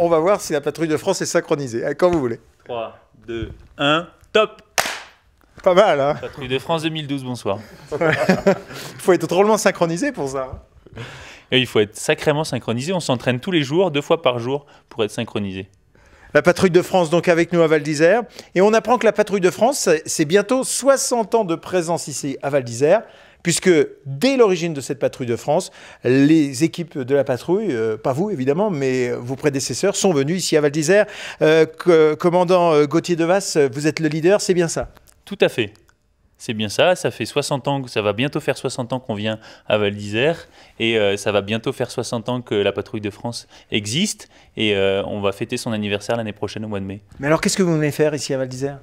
On va voir si la patrouille de France est synchronisée. Quand vous voulez. 3, 2, 1, top Pas mal, hein Patrouille de France 2012, bonsoir. Il faut être drôlement synchronisé pour ça. Hein. il faut être sacrément synchronisé. On s'entraîne tous les jours, deux fois par jour, pour être synchronisé. La patrouille de France, donc avec nous à Val d'Isère. Et on apprend que la patrouille de France, c'est bientôt 60 ans de présence ici à Val d'Isère puisque dès l'origine de cette patrouille de France, les équipes de la patrouille, euh, pas vous évidemment, mais vos prédécesseurs sont venus ici à Val d'Isère. Euh, commandant euh, Gauthier devas, vous êtes le leader, c'est bien ça Tout à fait. C'est bien ça, ça fait 60 ans, ça va bientôt faire 60 ans qu'on vient à Val d'Isère et ça va bientôt faire 60 ans que la patrouille de France existe et on va fêter son anniversaire l'année prochaine au mois de mai. Mais alors qu'est-ce que vous venez faire ici à Val d'Isère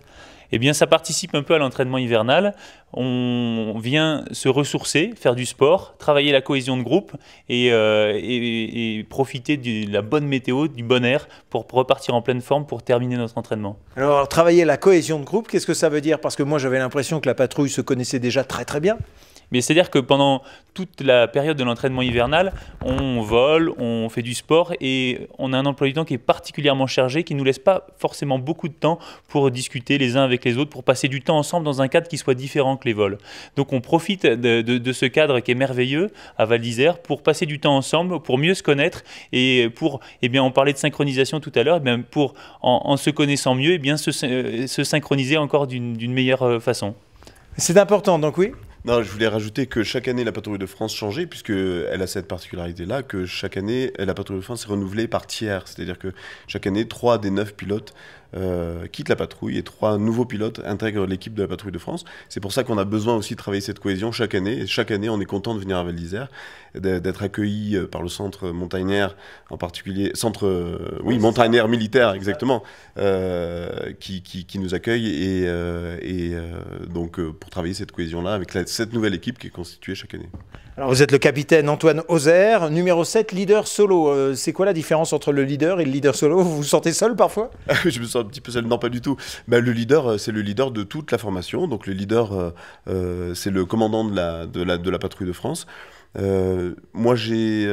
eh bien ça participe un peu à l'entraînement hivernal. On vient se ressourcer, faire du sport, travailler la cohésion de groupe euh, et, profiter de la bonne météo, du bon air pour, repartir en pleine forme pour terminer notre entraînement. alors travailler la cohésion de groupe, qu'est-ce que ça veut dire Parce que moi j'avais l'impression que la patrouille se connaissait déjà très très bien. Mais c'est-à-dire que pendant toute la période de l'entraînement hivernal, on vole, on fait du sport et on a un emploi du temps qui est particulièrement chargé, qui ne nous laisse pas forcément beaucoup de temps pour discuter les uns avec les autres, pour passer du temps ensemble dans un cadre qui soit différent que les vols. Donc on profite de, ce cadre qui est merveilleux à Val d'Isère pour passer du temps ensemble, pour mieux se connaître et pour, eh bien, on parlait de synchronisation tout à l'heure, eh pour en, se connaissant mieux, et eh bien, euh, se synchroniser encore d'une meilleure euh, façon. C'est important, donc oui non, je voulais rajouter que chaque année, la patrouille de France changeait, puisqu'elle a cette particularité-là, que chaque année, la patrouille de France est renouvelée par tiers. C'est-à-dire que chaque année, trois des neuf pilotes euh, quitte la patrouille et trois nouveaux pilotes intègrent l'équipe de la patrouille de France. C'est pour ça qu'on a besoin aussi de travailler cette cohésion chaque année. Et chaque année, on est content de venir à Val d'Isère, d'être accueilli euh, par le centre montagnaire, en particulier, centre, euh, oui, oui militaire, exactement, qui, nous accueille et, donc pour travailler cette cohésion-là avec cette nouvelle équipe qui est constituée chaque année. Alors vous êtes le capitaine Antoine Ozer, numéro 7, leader solo. c'est quoi la différence entre le leader et le leader solo Vous vous sentez seul parfois Je me sens un petit peu celle, non pas du tout, bah, le leader, euh, c'est le leader de toute la formation, donc le leader, euh, euh, c'est le commandant de la, de la, patrouille de France. moi, j'ai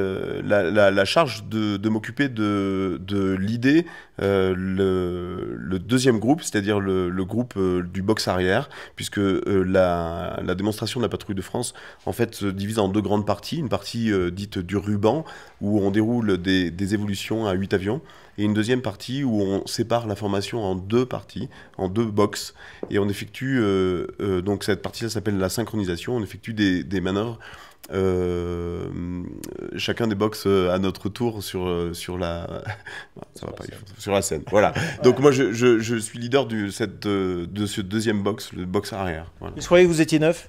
la, charge de, m'occuper de, l'idée, le, deuxième groupe, c'est-à-dire le, groupe du box arrière, puisque la, démonstration de la patrouille de France, en fait, se divise en deux grandes parties. Une partie dite du ruban, où on déroule des, des évolutions à 8 avions et une deuxième partie où on sépare l'information en deux parties, en deux box, et on effectue, euh, euh, donc cette partie-là s'appelle la synchronisation, on effectue des, manœuvres, euh, chacun des box à notre tour sur, sur la... sur la scène, voilà. Donc moi, je, je, je suis leader du, cette, de ce deuxième box, le box arrière. Voilà. Vous croyez que vous étiez neuf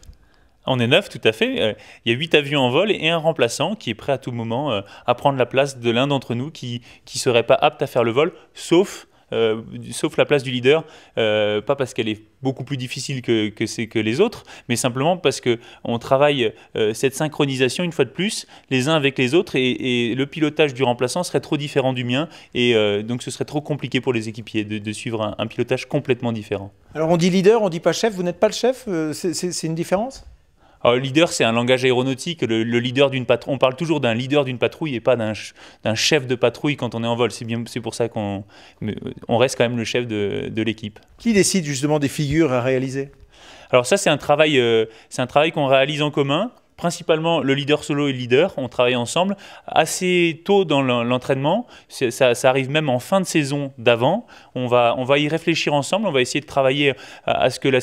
on est neuf, tout à fait. Euh, il y a huit avions en vol et un remplaçant qui est prêt à tout moment euh, à prendre la place de l'un d'entre nous qui ne serait pas apte à faire le vol, sauf euh, sauf la place du leader, pas parce qu'elle est beaucoup plus difficile que, que, que les autres, mais simplement parce qu'on travaille cette synchronisation une fois de plus, les uns avec les autres, et, le pilotage du remplaçant serait trop différent du mien, et donc ce serait trop compliqué pour les équipiers de, suivre un, pilotage complètement différent. Alors on dit leader, on dit pas chef, vous n'êtes pas le chef, c'est une différence ah, leader, c'est un langage aéronautique. Le, leader d'une patrouille, on parle toujours d'un leader d'une patrouille et pas d'un chef de patrouille quand on est en vol. C'est bien, c'est pour ça qu'on euh, reste quand même le chef de, l'équipe. Qui décide justement des figures à réaliser Alors ça, c'est un travail, euh, c'est un travail qu'on réalise en commun principalement le leader solo et le leader, on travaille ensemble assez tôt dans l'entraînement, ça, arrive même en fin de saison d'avant, on va, on va y réfléchir ensemble, on va essayer de travailler euh, à, ce que la,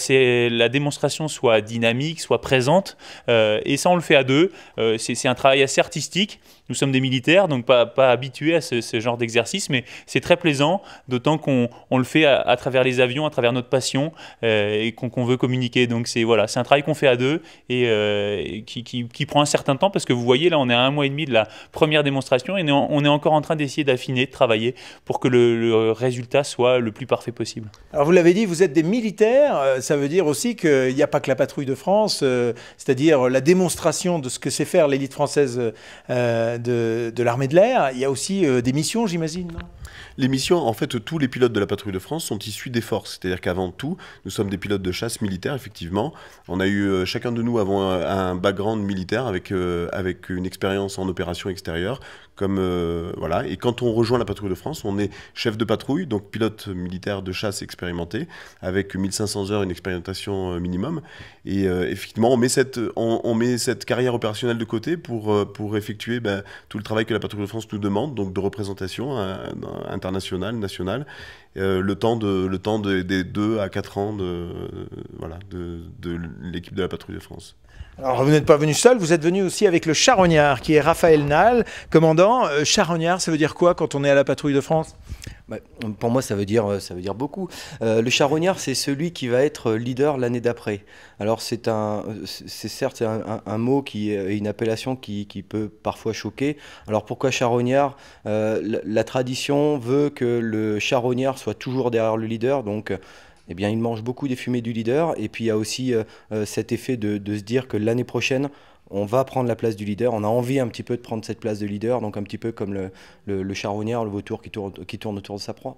la, démonstration soit dynamique, soit présente, euh, et ça on le fait à deux, euh, c'est un travail assez artistique, nous sommes des militaires, donc pas, pas habitués à ce, genre d'exercice, mais c'est très plaisant, d'autant qu'on le fait à, travers les avions, à travers notre passion, et qu'on veut communiquer, donc c'est voilà, un travail qu'on fait à deux, et, et qui, qui, prend un certain temps parce que vous voyez, là, on est à un mois et demi de la première démonstration et on est encore en train d'essayer d'affiner, de travailler pour que le, résultat soit le plus parfait possible. Alors, vous l'avez dit, vous êtes des militaires. Euh, ça veut dire aussi qu'il n'y a pas que la patrouille de France, euh, c'est-à-dire la démonstration de ce que sait faire l'élite française euh, de, de l'armée de l'air. Il y a aussi des missions, j'imagine. Les missions, en fait, tous les pilotes de la patrouille de France sont issus des forces. C'est-à-dire qu'avant tout, nous sommes des pilotes de chasse militaires, effectivement. On a eu, chacun de nous, avons un background militaire avec, euh, avec une expérience en opération extérieure. Comme, euh, voilà. Et quand on rejoint la patrouille de France, on est chef de patrouille, donc pilote militaire de chasse expérimenté, avec 1500 heures, une expérimentation euh, minimum. Et effectivement, on met, cette, on, met cette carrière opérationnelle de côté pour, pour effectuer ben, tout le travail que la patrouille de France nous demande, donc de représentation internationale, nationale. Euh, le temps, de, le temps des 2 à 4 ans de, voilà, de, de l'équipe de la patrouille de France. Alors vous n'êtes pas venu seul, vous êtes venu aussi avec le charognard qui est Raphaël Nal, commandant. Euh, charognard, ça veut dire quoi quand on est à la patrouille de France bah, Pour moi, ça veut dire, euh, ça veut dire beaucoup. le charognard, c'est celui qui va être leader l'année d'après. Alors c'est un, c'est certes un, mot qui est une appellation qui, qui, peut parfois choquer. Alors pourquoi charognard la, la, tradition veut que le charognard soit toujours derrière le leader. Donc, eh bien, il mange beaucoup des fumées du leader. Et puis, il y a aussi euh, euh, cet effet de, se dire que l'année prochaine, on va prendre la place du leader, on a envie un petit peu de prendre cette place de leader, donc un petit peu comme le, le, le le vautour qui tourne, tourne autour de sa proie.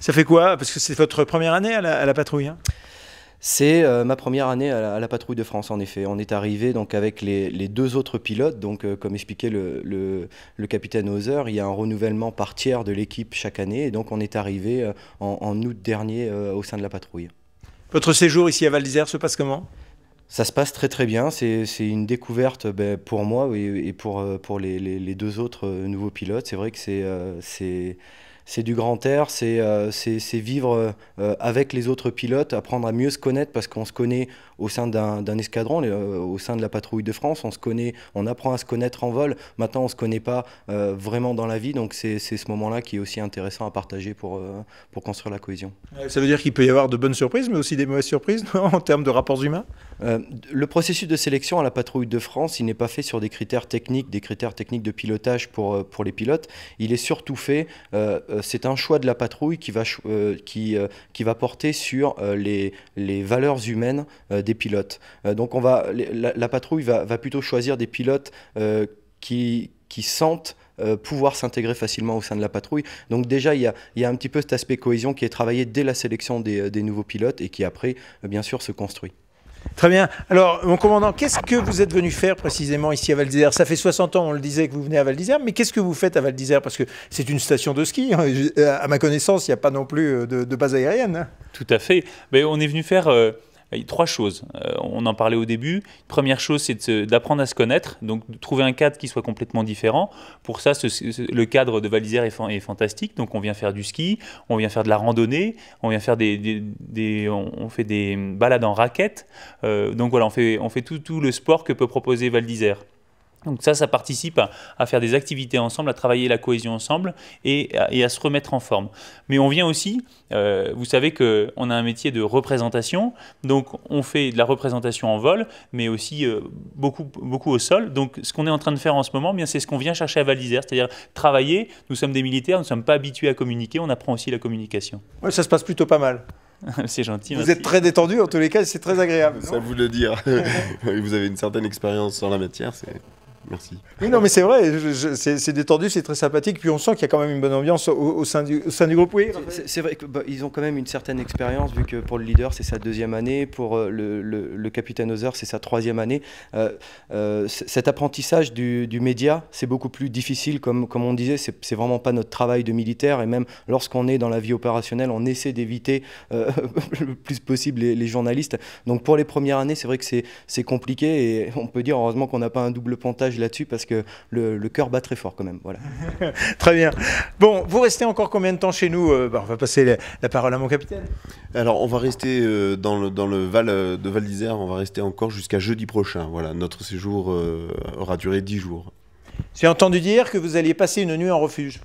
Ça fait quoi Parce que c'est votre première année à la, patrouille hein c'est euh, ma première année à la, patrouille de France, en effet. On est arrivé donc avec les, deux autres pilotes. Donc, euh, comme expliquait le, capitaine Hauser, il y a un renouvellement par tiers de l'équipe chaque année. Et donc, on est arrivé euh, en, août dernier au sein de la patrouille. Votre séjour ici à Val d'Isère se passe comment ça se passe très très bien, c'est une découverte ben, pour moi et, pour, pour les, les, deux autres nouveaux pilotes. C'est vrai que c'est c'est du grand air, c'est euh, vivre euh, avec les autres pilotes, apprendre à mieux se connaître parce qu'on se connaît au sein d'un escadron, euh, au sein de la patrouille de France, on se connaît, on apprend à se connaître en vol. Maintenant, on ne se connaît pas vraiment dans la vie, donc c'est ce moment-là qui est aussi intéressant à partager pour, pour construire la cohésion. Ça veut dire qu'il peut y avoir de bonnes surprises, mais aussi des mauvaises surprises en termes de rapports humains euh, le processus de sélection à la patrouille de France, il n'est pas fait sur des critères techniques, des critères techniques de pilotage pour, euh, pour les pilotes. Il est surtout fait, euh, c'est un choix de la patrouille qui va, qui, qui va porter sur les, valeurs humaines des pilotes. donc on va, la, patrouille va, plutôt choisir des pilotes qui, sentent pouvoir s'intégrer facilement au sein de la patrouille. Donc déjà, il y, a, un petit peu cet aspect cohésion qui est travaillé dès la sélection des, des nouveaux pilotes et qui après, bien sûr, se construit. Très bien. Alors, mon commandant, qu'est-ce que vous êtes venu faire précisément ici à Val d'Isère Ça fait 60 ans, on le disait, que vous venez à Val d'Isère, mais qu'est-ce que vous faites à Val d'Isère Parce que c'est une station de ski. Hein, euh, à ma connaissance, il n'y a pas non plus euh, de, base aérienne. Hein. Tout à fait. Mais on est venu faire. Euh, trois choses. Euh, on en parlait au début. Première chose, c'est d'apprendre à se connaître, donc de trouver un cadre qui soit complètement différent. Pour ça, le cadre de Val d'Isère est, fantastique. Donc on vient faire du ski, on vient faire de la randonnée, on vient faire des, on fait des balades en raquettes. Euh, donc voilà, on fait, on fait tout, tout le sport que peut proposer Val d'Isère. Donc ça, ça participe à, faire des activités ensemble, à travailler la cohésion ensemble et, à se remettre en forme. Mais on vient aussi, euh, vous savez qu'on a un métier de représentation, donc on fait de la représentation en vol, mais aussi euh, beaucoup, beaucoup au sol. Donc ce qu'on est en train de faire en ce moment, bien c'est ce qu'on vient chercher à Val-d'Isère, c'est-à-dire travailler. Nous sommes des militaires, nous ne sommes pas habitués à communiquer, on apprend aussi la communication. Ouais, ça se passe plutôt pas mal. c'est gentil. Vous êtes très détendu en tous les cas, c'est très agréable. Ça vous le dire. vous avez une certaine expérience dans la matière, c'est oui, non, mais c'est vrai, c'est détendu, c'est très sympathique. Puis on sent qu'il y a quand même une bonne ambiance au, sein, du, sein, du, groupe. Oui, c'est vrai qu'ils bah, ont quand même une certaine expérience, vu que pour le leader, c'est sa deuxième année, pour euh, le, le, le, capitaine Ozer, c'est sa troisième année. Euh, euh, cet apprentissage du, média, c'est beaucoup plus difficile, comme, comme on disait, c'est vraiment pas notre travail de militaire. Et même lorsqu'on est dans la vie opérationnelle, on essaie d'éviter le plus possible les, les, journalistes. Donc pour les premières années, c'est vrai que c'est compliqué et on peut dire heureusement qu'on n'a pas un double pontage là-dessus parce que le, cœur bat très fort quand même. Voilà. très bien. Bon, vous restez encore combien de temps chez nous euh, bah, On va passer la, parole à mon capitaine. Alors, on va rester euh, dans, le, dans le Val euh, de Val d'Isère, on va rester encore jusqu'à jeudi prochain. Voilà, notre séjour aura duré 10 jours. J'ai entendu dire que vous alliez passer une nuit en refuge.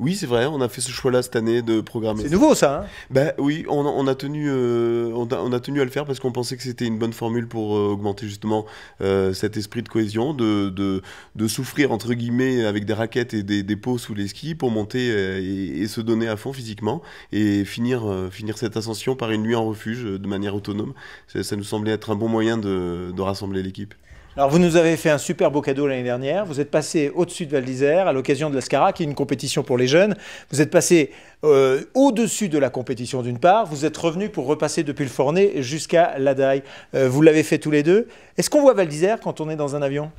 Oui, c'est vrai, on a fait ce choix-là cette année de programmer. C'est nouveau ça hein bah oui, on, a tenu, euh, on, a, tenu à le faire parce qu'on pensait que c'était une bonne formule pour euh, augmenter justement euh, cet esprit de cohésion, de, souffrir entre guillemets avec des raquettes et des, des pots sous les skis pour monter et, se donner à fond physiquement et finir, finir cette ascension par une nuit en refuge de manière autonome. Ça, nous semblait être un bon moyen de rassembler l'équipe. Alors vous nous avez fait un super beau cadeau l'année dernière. Vous êtes passé au-dessus de Val d'Isère à l'occasion de l'Ascara, qui est une compétition pour les jeunes. Vous êtes passé euh, au-dessus de la compétition d'une part. Vous êtes revenu pour repasser depuis le Fornet jusqu'à la euh, vous l'avez fait tous les deux. Est-ce qu'on voit Val d'Isère quand on est dans un avion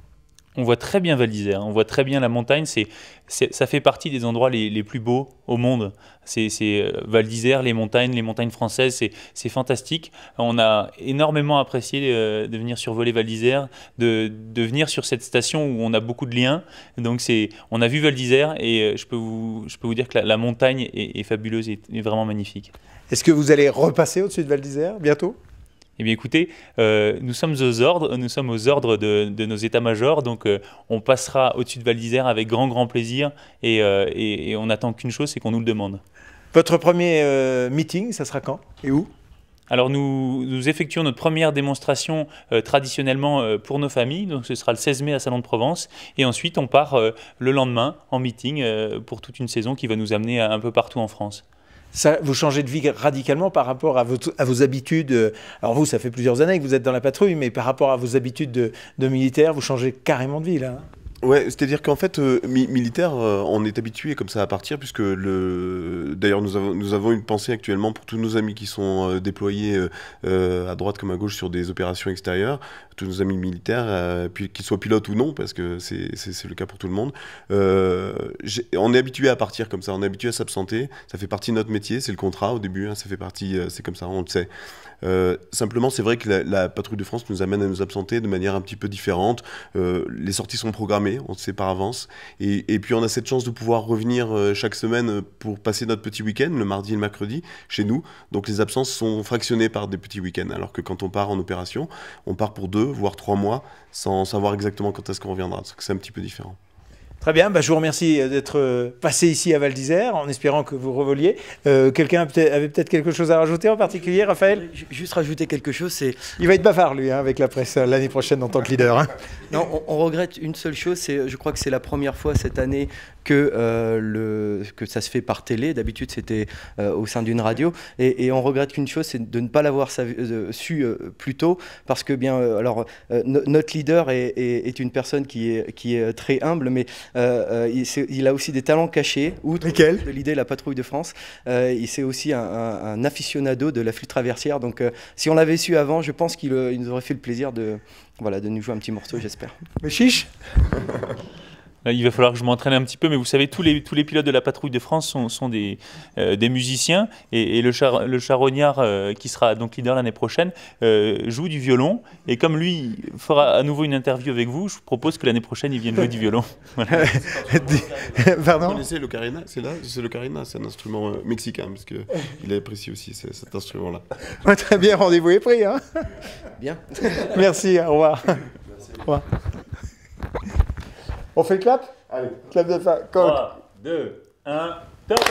on voit très bien Val d'Isère, hein. on voit très bien la montagne, c'est, ça fait partie des endroits les, plus beaux au monde. C'est, euh, Val d'Isère, les montagnes, les montagnes françaises, c'est, fantastique. On a énormément apprécié euh, de, venir survoler Val d'Isère, de, venir sur cette station où on a beaucoup de liens. Donc c'est, on a vu Val d'Isère et euh, je peux, vous, je peux vous dire que la, montagne est, fabuleuse et est vraiment magnifique. Est-ce que vous allez repasser au-dessus de Val d'Isère bientôt eh bien écoutez, euh, nous sommes aux ordres, nous sommes aux ordres de, nos états-majors, donc euh, on passera au-dessus de Val avec grand grand plaisir euh, et, on n'attend qu'une chose, c'est qu'on nous le demande. Votre premier meeting, ça sera quand et où alors nous, effectuons notre première démonstration traditionnellement pour nos familles, donc ce sera le 16 mai à Salon de Provence, et ensuite on part le lendemain en meeting pour toute une saison qui va nous amener un peu partout en France vous changez de vie radicalement par rapport à, vos habitudes. Euh, alors vous, ça fait plusieurs années que vous êtes dans la patrouille, mais par rapport à vos habitudes de, de militaire, vous changez carrément de vie là. Hein. Ouais, c'est-à-dire qu'en fait, euh, militaire, euh, on est habitué comme ça à partir, puisque le. D'ailleurs, nous avons, nous avons une pensée actuellement pour tous nos amis qui sont euh, déployés à droite comme à gauche sur des opérations extérieures, tous nos amis militaires, puis qu'ils soient pilotes ou non, parce que c'est le cas pour tout le monde. on est habitué à partir comme ça, on est habitué à s'absenter. Ça fait partie de notre métier, c'est le contrat au début, hein, ça fait partie, c'est comme ça, on le sait. Euh, simplement, c'est vrai que la, patrouille de France nous amène à nous absenter de manière un petit peu différente. Euh, les sorties sont programmées, on le sait par avance. Et, puis, on a cette chance de pouvoir revenir euh, chaque semaine pour passer notre petit week-end, le mardi et le mercredi, chez nous. Donc, les absences sont fractionnées par des petits week-ends. Alors que quand on part en opération, on part pour deux, voire trois mois, sans savoir exactement quand est-ce qu'on reviendra. C'est un petit peu différent. Très bien, bah, je vous remercie euh, d'être euh, passé ici à Val d'Isère, en espérant que vous revoliez. Euh, quelqu'un avait peut-être quelque chose à rajouter en particulier, Raphaël Juste rajouter quelque chose, c'est... Il va être bavard, lui, hein, avec la presse l'année prochaine en tant que leader. Hein. Non, on, on, regrette une seule chose, je crois que c'est la première fois cette année que, euh, le, que ça se fait par télé. D'habitude, c'était euh, au sein d'une radio. Et, on regrette qu'une chose, c'est de ne pas l'avoir euh, su plus tôt, parce que bien, alors, notre leader est, une personne qui est, qui est très humble, mais il, a aussi des talents cachés. Outre de l'idée La Patrouille de France, il c'est aussi un, un, aficionado de la flûte traversière. Donc, si on l'avait su avant, je pense qu'il nous aurait fait le plaisir de, voilà, de nous jouer un petit morceau, j'espère. Mais chiche euh, il va falloir que je m'entraîne un petit peu, mais vous savez, tous les, tous les pilotes de la patrouille de France sont, sont des, euh, des musiciens, et, le, char, le, charognard, euh, qui sera donc leader l'année prochaine, joue du violon, et comme lui fera à nouveau une interview avec vous, je vous propose que l'année prochaine, il vienne jouer du violon. Pardon Vous connaissez C'est l'ocarina, c'est un instrument mexicain, parce qu'il apprécie aussi cet instrument-là. très bien, rendez-vous est pris. Hein. bien. Merci, au revoir. Merci. Au revoir. On fait le clap Allez. Clap de fin. 3, 2, 1, top